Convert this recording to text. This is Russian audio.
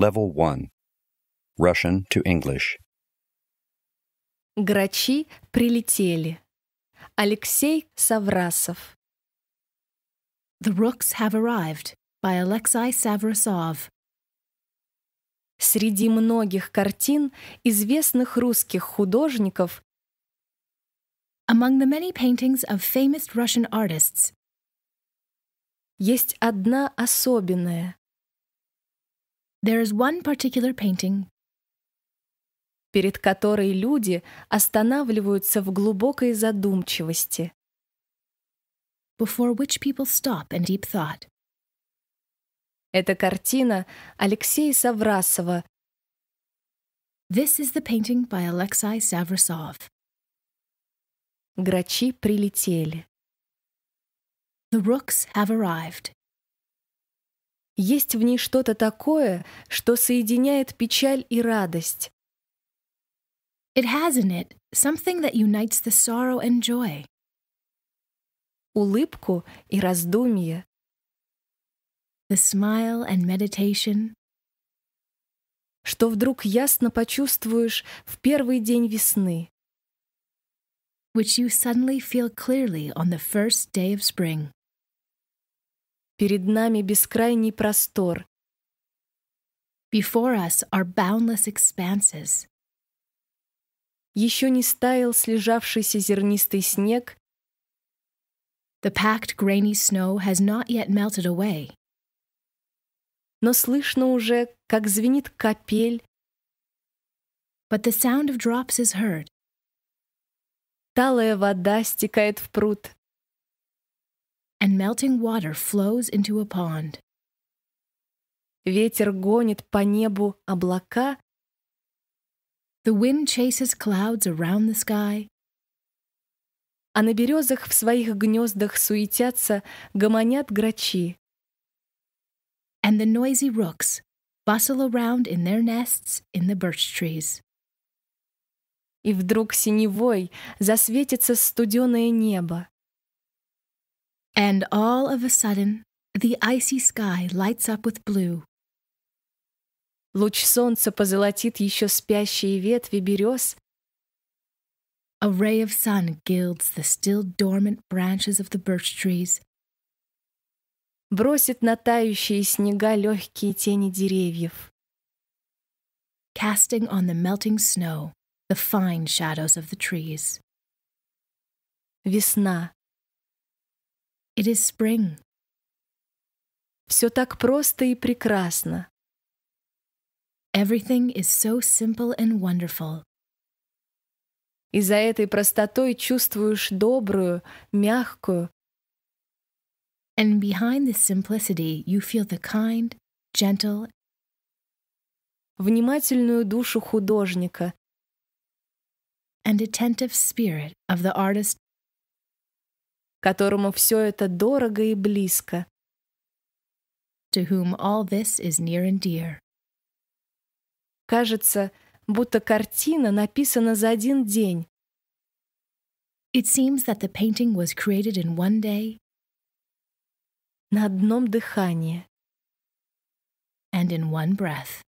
Level 1 Russian to English Грачи прилетели. Алексей Саврасов The Rooks Have Arrived by Alexei Savrasov Среди многих картин известных русских художников Among the many paintings of famous Russian artists есть одна особенная, There is one particular painting перед которой люди останавливаются в глубокой задумчивости. Before which people stop in deep thought. Это картина Алексея Саврасова. This is the painting by Alexei Savrasov. Грачи прилетели. The rooks have arrived. Есть в ней что-то такое, что соединяет печаль и радость. It has in it something that unites the sorrow and joy. Улыбку и раздумье. The smile and meditation. Что вдруг ясно почувствуешь в первый день весны. Which you suddenly feel clearly on the first day of spring. Перед нами бескрайний простор. Before us are boundless expanses. Еще не стаял слежавшийся зернистый снег. The packed grainy snow has not yet melted away. Но слышно уже, как звенит капель. But the sound of drops is heard. Талая вода стекает в пруд melting water flows into a pond. Ветер гонит по небу облака. The wind chases clouds around the sky. А на березах в своих гнездах суетятся, гомонят грачи. And the noisy rooks bustle around in their nests in the birch trees. И вдруг синевой засветится студеное небо. And all of a sudden, the icy sky lights up with blue. Луч солнца позолотит еще спящие ветви берез. A ray of sun gilds the still dormant branches of the birch trees. Бросит на тающие снега легкие тени деревьев. Casting on the melting snow the fine shadows of the trees. Весна. It is spring. Все так просто и прекрасно. Everything is so simple and wonderful. И за этой простотой чувствуешь добрую, мягкую. And behind this simplicity you feel the kind, gentle, внимательную душу художника and attentive spirit of the artist которому все это дорого и близко. To whom all this is near and dear. Кажется, будто картина написана за один день. It seems that the painting was created in one day. На одном дыхании. And in one breath.